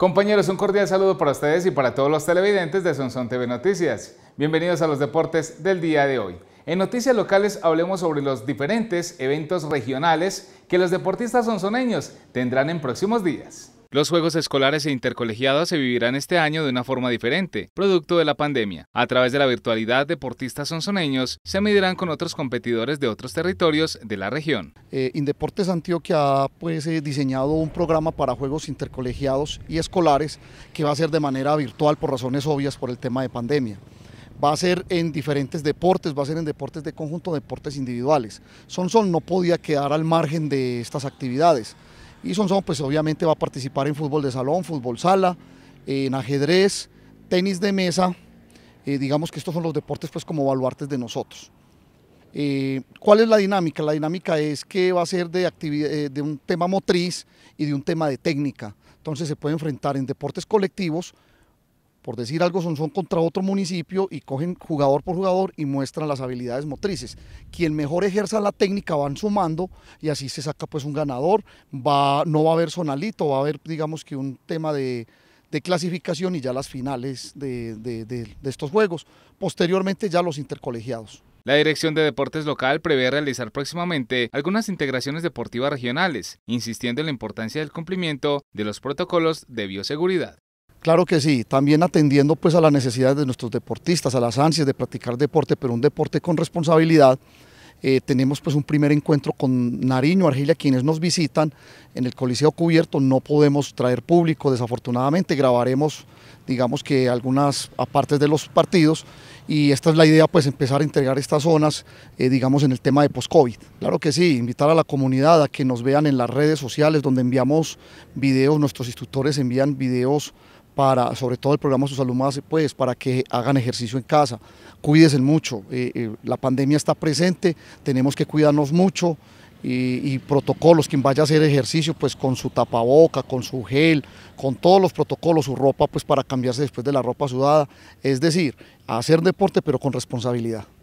Compañeros, un cordial saludo para ustedes y para todos los televidentes de Sonson TV Noticias. Bienvenidos a los deportes del día de hoy. En noticias locales hablemos sobre los diferentes eventos regionales que los deportistas sonsoneños tendrán en próximos días. Los Juegos Escolares e Intercolegiados se vivirán este año de una forma diferente, producto de la pandemia. A través de la virtualidad, deportistas sonsoneños se medirán con otros competidores de otros territorios de la región. Eh, Indeportes Antioquia ha pues, eh, diseñado un programa para Juegos Intercolegiados y Escolares que va a ser de manera virtual por razones obvias por el tema de pandemia va a ser en diferentes deportes, va a ser en deportes de conjunto, deportes individuales. Sonson no podía quedar al margen de estas actividades. Y Sonsón pues obviamente va a participar en fútbol de salón, fútbol sala, en ajedrez, tenis de mesa. Eh, digamos que estos son los deportes pues como baluartes de nosotros. Eh, ¿Cuál es la dinámica? La dinámica es que va a ser eh, de un tema motriz y de un tema de técnica. Entonces se puede enfrentar en deportes colectivos por decir algo, son, son contra otro municipio y cogen jugador por jugador y muestran las habilidades motrices. Quien mejor ejerza la técnica van sumando y así se saca pues un ganador. Va, no va a haber sonalito, va a haber digamos que un tema de, clasificación y ya las finales de, de estos juegos. Posteriormente ya los intercolegiados. La Dirección de Deportes Local prevé realizar próximamente algunas integraciones deportivas regionales, insistiendo en la importancia del cumplimiento de los protocolos de bioseguridad. Claro que sí, también atendiendo pues a las necesidades de nuestros deportistas, a las ansias de practicar deporte, pero un deporte con responsabilidad. Eh, tenemos pues un primer encuentro con Nariño, Argelia, quienes nos visitan en el Coliseo Cubierto, no podemos traer público desafortunadamente, grabaremos digamos que algunas partes de los partidos y esta es la idea pues empezar a integrar estas zonas eh, digamos en el tema de post-COVID. Claro que sí, invitar a la comunidad a que nos vean en las redes sociales donde enviamos videos, nuestros instructores envían videos sobre todo el programa Sus Alumnos, pues, para que hagan ejercicio en casa. Cuídense mucho, eh, eh, la pandemia está presente, tenemos que cuidarnos mucho y, y, protocolos, quien vaya a hacer ejercicio, pues con su tapaboca, con su gel, con todos los protocolos, su ropa, pues para cambiarse después de la ropa sudada. Es decir, hacer deporte pero con responsabilidad.